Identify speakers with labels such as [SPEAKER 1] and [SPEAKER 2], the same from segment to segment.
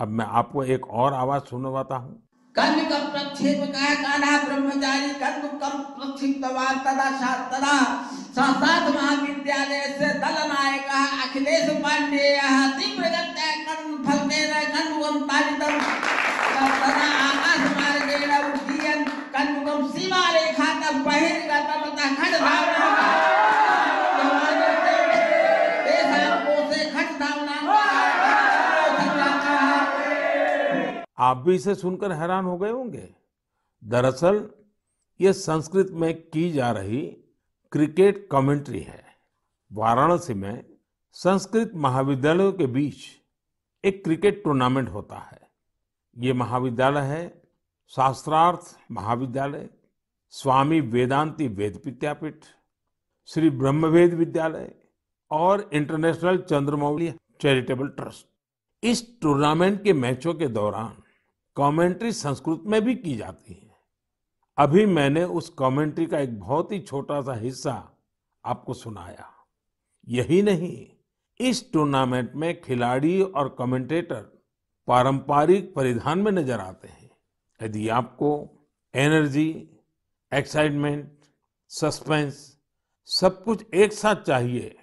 [SPEAKER 1] अब मैं आपको एक और आवाज सुनवाता हूँ
[SPEAKER 2] कर्म का प्रक्षेप का काना ब्रह्मचारी कर्ण का प्रक्षिप्त तदा तदा साक्षात महाविद्यालय से दल नायक अखिलेश पांडे तीव्र
[SPEAKER 1] आप भी इसे सुनकर हैरान हो गए होंगे दरअसल ये संस्कृत में की जा रही क्रिकेट कमेंट्री है वाराणसी में संस्कृत महाविद्यालयों के बीच एक क्रिकेट टूर्नामेंट होता है ये महाविद्यालय है शास्त्रार्थ महाविद्यालय स्वामी वेदांति वेद विद्यापीठ श्री ब्रह्मवेद विद्यालय और इंटरनेशनल चंद्रमौली चैरिटेबल ट्रस्ट इस टूर्नामेंट के मैचों के दौरान कमेंट्री संस्कृत में भी की जाती है अभी मैंने उस कमेंट्री का एक बहुत ही छोटा सा हिस्सा आपको सुनाया यही नहीं इस टूर्नामेंट में खिलाड़ी और कमेंटेटर पारंपरिक परिधान में नजर आते हैं यदि आपको एनर्जी एक्साइटमेंट सस्पेंस सब कुछ एक साथ चाहिए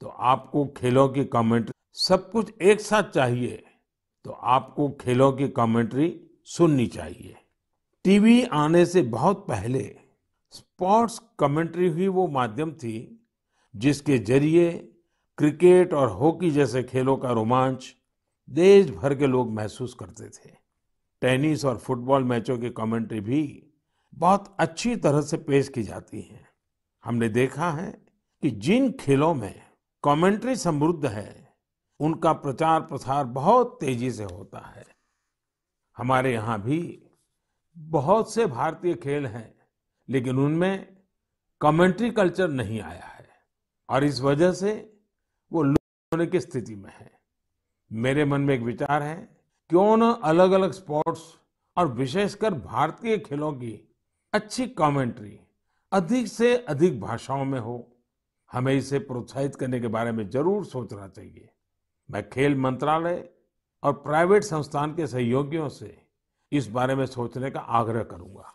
[SPEAKER 1] तो आपको खेलों की कमेंट्री सब कुछ एक साथ चाहिए तो आपको खेलों की कमेंट्री सुननी चाहिए टीवी आने से बहुत पहले स्पोर्ट्स कमेंट्री ही वो माध्यम थी जिसके जरिए क्रिकेट और हॉकी जैसे खेलों का रोमांच देश भर के लोग महसूस करते थे टेनिस और फुटबॉल मैचों की कमेंट्री भी बहुत अच्छी तरह से पेश की जाती है हमने देखा है कि जिन खेलों में कमेंट्री समृद्ध है उनका प्रचार प्रसार बहुत तेजी से होता है हमारे यहाँ भी बहुत से भारतीय खेल हैं लेकिन उनमें कमेंट्री कल्चर नहीं आया है और इस वजह से वो लुप्त होने की स्थिति में है मेरे मन में एक विचार है क्यों न अलग अलग स्पोर्ट्स और विशेषकर भारतीय खेलों की अच्छी कमेंट्री अधिक से अधिक भाषाओं में हो हमें इसे प्रोत्साहित करने के बारे में जरूर सोचना चाहिए मैं खेल मंत्रालय और प्राइवेट संस्थान के सहयोगियों से इस बारे में सोचने का आग्रह करूंगा